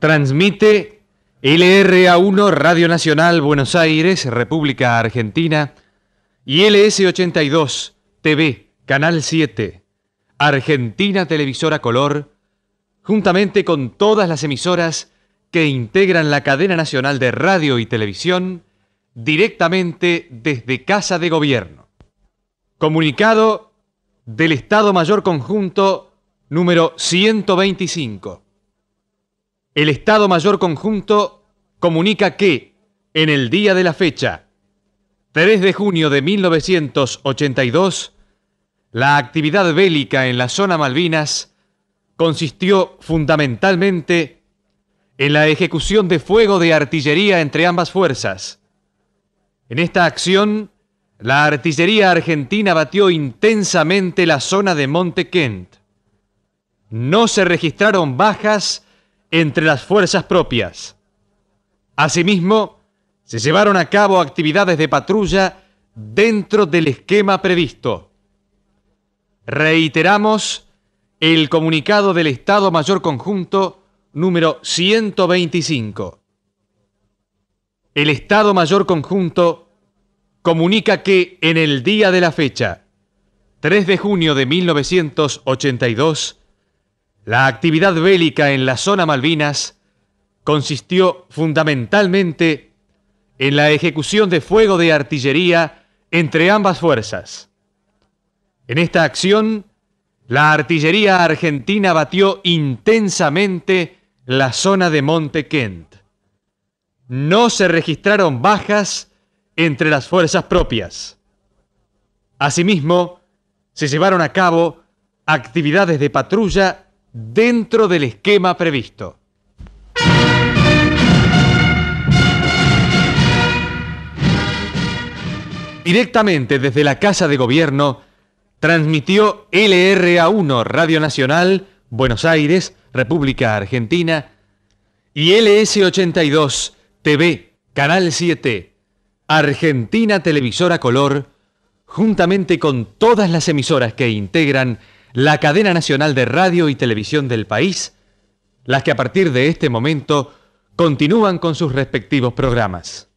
Transmite LRA1 Radio Nacional Buenos Aires, República Argentina, y LS82 TV, Canal 7, Argentina Televisora Color, juntamente con todas las emisoras que integran la cadena nacional de radio y televisión, directamente desde Casa de Gobierno. Comunicado del Estado Mayor Conjunto número 125 el Estado Mayor Conjunto comunica que, en el día de la fecha, 3 de junio de 1982, la actividad bélica en la zona Malvinas consistió fundamentalmente en la ejecución de fuego de artillería entre ambas fuerzas. En esta acción, la artillería argentina batió intensamente la zona de Monte Kent. No se registraron bajas entre las fuerzas propias. Asimismo, se llevaron a cabo actividades de patrulla dentro del esquema previsto. Reiteramos el comunicado del Estado Mayor Conjunto número 125. El Estado Mayor Conjunto comunica que en el día de la fecha, 3 de junio de 1982, la actividad bélica en la zona Malvinas consistió fundamentalmente en la ejecución de fuego de artillería entre ambas fuerzas. En esta acción, la artillería argentina batió intensamente la zona de Monte Kent. No se registraron bajas entre las fuerzas propias. Asimismo, se llevaron a cabo actividades de patrulla dentro del esquema previsto. Directamente desde la Casa de Gobierno, transmitió LRA1 Radio Nacional, Buenos Aires, República Argentina, y LS82 TV, Canal 7, Argentina Televisora Color, juntamente con todas las emisoras que integran la cadena nacional de radio y televisión del país, las que a partir de este momento continúan con sus respectivos programas.